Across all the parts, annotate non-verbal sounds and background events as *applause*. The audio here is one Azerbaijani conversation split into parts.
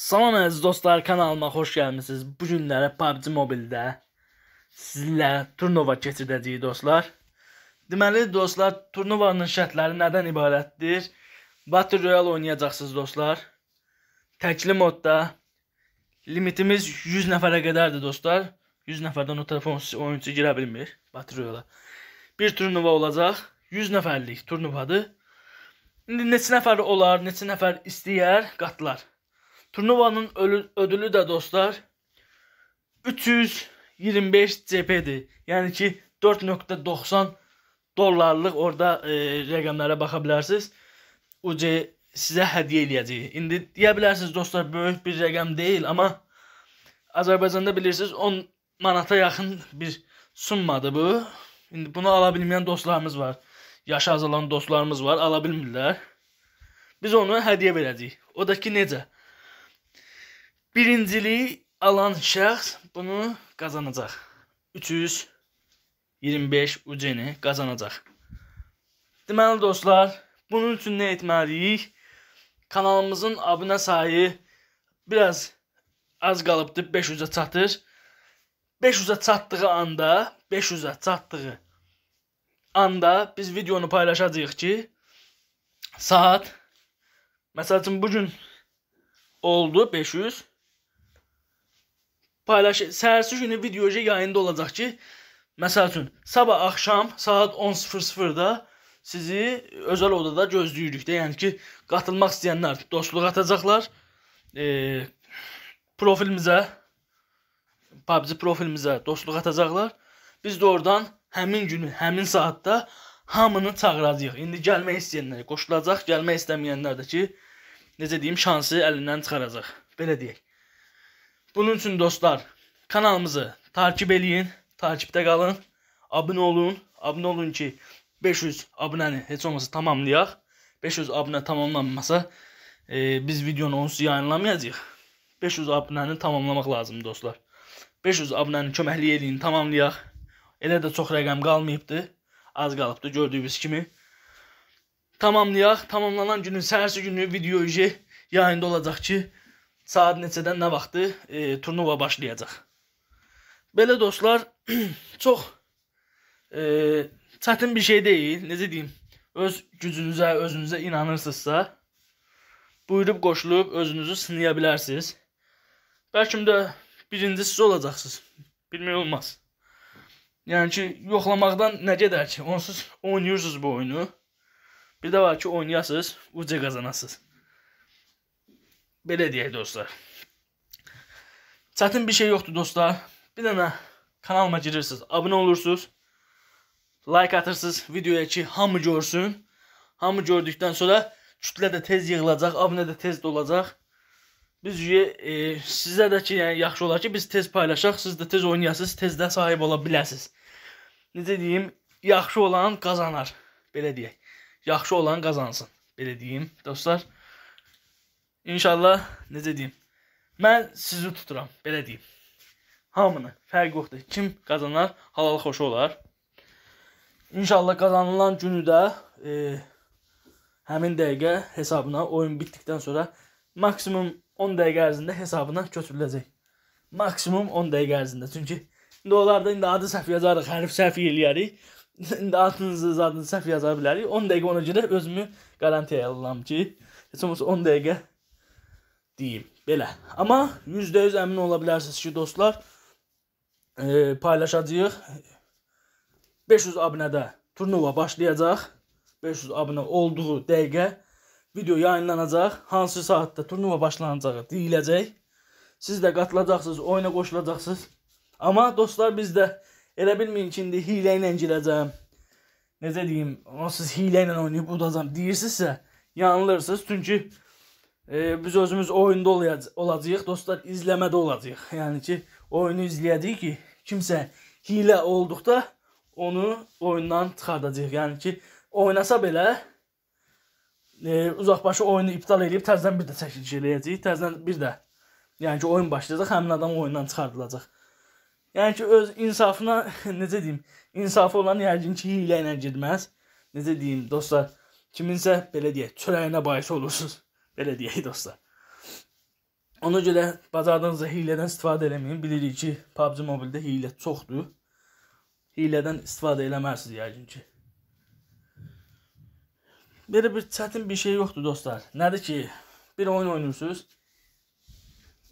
Salam əziz dostlar, kanalıma xoş gəlmisiniz. Bu günlərə PUBG Mobile-də sizlə turnuva keçirdəcəyik dostlar. Deməli dostlar, turnuvanın şərtləri nədən ibarətdir? Battle Royale oynayacaqsınız dostlar. Təkli modda limitimiz 100 nəfərə qədərdir dostlar. 100 nəfərdən o telefon oyunçu girə bilmir Battle Royale-a. Bir turnuva olacaq. 100 nəfərlik turnuvadır. İndi neçə nəfər olar, neçə nəfər istəyər qatılar. Turnuvanın ödülü də dostlar 325 CP-dir. Yəni ki 4.90 dollarlıq orada e, rəqəmlərə baxa bilərsiniz. UC sizə hədiyyə eləyəcək. İndi deyə bilərsiniz dostlar, böyük bir rəqəm deyil, amma Azərbaycanda bilirsiniz 10 manata yaxın bir summadır bu. İndi bunu ala bilməyən dostlarımız var. Yaşı azalan dostlarımız var, ala bilmirlər. Biz onu hədiyyə verəcəyik. O da ki necə? Birinciliyi alan şəxs bunu qazanacaq. 325 UC-ni qazanacaq. Deməli dostlar, bunun üçün nə etməliyik? Kanalımızın abunə sayı biraz az qalıbdı 500-ə çatır. 500-ə çatdığı anda, 500-ə çatdığı anda biz videonu paylaşacağıq ki, saat məsəl üçün bu gün oldu 500 paylaş səhərsi günü video yayında olacaq ki, məsəl üçün sabah axşam saat 10:00-da sizi özəl odada gözləyirik də. Yəni ki, qatılmaq istəyənlər dostluq atacaqlar. E, profilimizə PUBG profilimizə dostluq atacaqlar. Biz də oradan həmin günü, həmin saatda hamını çağıracağıq. İndi gəlmək istəyənlər qoşulacaq, gəlmək istəməyənlər də ki, necə deyim, şansı əlindən çıxaracaq. Belə deyək. Bunun üçün dostlar kanalımızı takip eləyin, takipdə qalın, abunə olun, abunə olun ki 500 abunəni heç olmasa tamamlayaq. 500 abunə tamamlanmasa e, biz videonu onsuz yayınlamayacağıq. 500 abunəni tamamlamaq lazımdır dostlar. 500 abunəni köməkli eləyin, tamamlayaq. Elə də çox rəqəm qalmayıbdı. Az qalıbdı gördüyünüz kimi. Tamamlayaq. Tamamlanan günün səhərsi günü video yayında olacaq ki, saat neçədən nə vaxtı e, turnuva başlayacaq. Belə dostlar, *clears throat* çox e, çətin bir şey deyil. Necə deyim? Öz gücünüzə, özünüzə inanırsınızsa, buyurub qoşulub özünüzü sınaya bilərsiniz. Bəlkə də birinci siz olacaqsınız. Bilmək olmaz. Yəni ki, yoxlamaqdan nə gedər ki? Onsuz oynayırsınız bu oyunu. Bir də var ki, oynayasınız, uca qazanasınız. Belə deyək dostlar. Çətin bir şey yoxdur dostlar. Bir dənə kanalıma girirsiniz, abunə olursunuz. Like atırsınız videoya ki, hamı görsün. Hamı gördükdən sonra kütlə də tez yığılacaq, abunə də tez dolacaq. Biz e, sizə də ki, yəni yaxşı olar ki, biz tez paylaşaq, siz də tez oynayasınız, tez də sahib ola biləsiniz. Necə deyim, yaxşı olan qazanar, belə deyək. Yaxşı olan qazansın, belə deyim dostlar. İnşallah necə deyim? Mən sizi tuturam, belə deyim. Hamını fərq yoxdur. Kim qazanar, halal xoş olar. İnşallah qazanılan günü də e, həmin dəqiqə hesabına oyun bitdikdən sonra maksimum 10 dəqiqə ərzində hesabına köçürüləcək. Maksimum 10 dəqiqə ərzində. Çünki indi onlarda indi adı səhv yazarıq, hərf səhv eləyərik. İndi adınızı, zadınızı səhv yaza bilərik. 10 dəqiqə ona görə özümü qarantiyaya alıram ki, heç olmasa 10 dəqiqə deyim belə. Amma 100% əmin ola bilərsiniz ki, dostlar, e, paylaşacağıq. 500 abunədə turnuva başlayacaq. 500 abunə olduğu dəqiqə video yayınlanacaq. Hansı saatda turnuva başlanacağı deyiləcək. Siz də qatılacaqsınız, oyuna qoşulacaqsınız. Amma dostlar biz də elə bilməyin ki, indi hiylə ilə girəcəm. Necə deyim, onsuz hiylə ilə oynayıb udacam deyirsinizsə, yanılırsınız. Çünki e, biz özümüz oyunda olacaq, olacağıq, dostlar izləmədə olacağıq. Yəni ki, oyunu izləyəcəyik ki, kimsə hilə olduqda onu oyundan çıxardacağıq. Yəni ki, oynasa belə e, uzaqbaşı oyunu iptal edib təzədən bir də çəkiliş eləyəcəyik. Təzədən bir də yəni ki, oyun başlayacaq, həmin adam oyundan çıxardılacaq. Yəni ki, öz insafına *laughs* necə deyim, insafı olan yəqin ki, hilə ilə getməz. Necə deyim, dostlar, kiminsə belə deyək, çörəyinə bahis olursunuz. Belə deyək dostlar. Ona görə bacardığınızda hiylədən istifadə eləməyin. Bilirik ki, PUBG Mobile-də hiylə çoxdur. Hiylədən istifadə eləmərsiniz yəqin ki. Belə bir çətin bir şey yoxdur dostlar. Nədir ki, bir oyun oynayırsınız.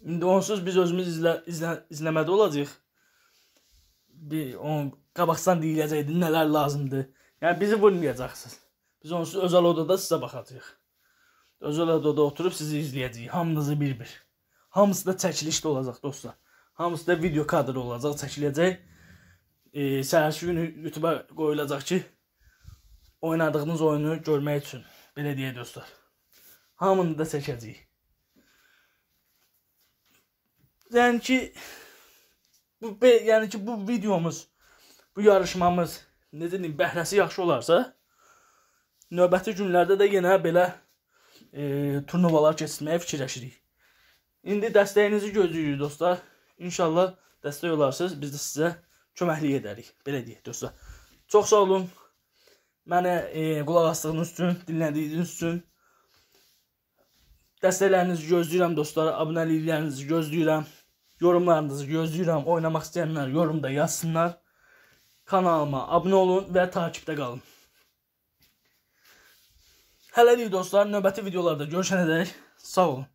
İndi onsuz biz özümüz izlə, izlə, izləmədə olacağıq. Bir on qabaqsan deyiləcəkdi nələr lazımdır. Yəni bizi vurmayacaqsınız. Biz onsuz özəl odada sizə baxacağıq. Özəl oda oturub sizi izləyəcəyik. Hamınızı bir-bir. Hamısı da çəkilişdə olacaq dostlar. Hamısı da video kadrı olacaq, çəkiləcək. E, Səhərsi günü YouTube-a qoyulacaq ki, oynadığınız oyunu görmək üçün. Belə deyək dostlar. Hamını da çəkəcəyik. Yəni ki bu yəni ki bu videomuz, bu yarışmamız necə deyim, bəhrəsi yaxşı olarsa, növbəti günlərdə də yenə belə e, turnuvalar keçirməyə fikirləşirik. İndi dəstəyinizi gözləyirik dostlar. İnşallah dəstək olarsınız. Biz də sizə köməklik edərik. Belə deyək dostlar. Çox sağ olun. Mənə e, qulaq asdığınız üçün, dinlədiyiniz üçün dəstəklərinizi gözləyirəm dostlar. Abunəliklərinizi gözləyirəm. Yorumlarınızı gözləyirəm. Oynamaq istəyənlər yorumda yazsınlar. Kanalıma abunə olun və takibdə qalın. Hələlik dostlar, növbəti videolarda görüşənədək sağ olun.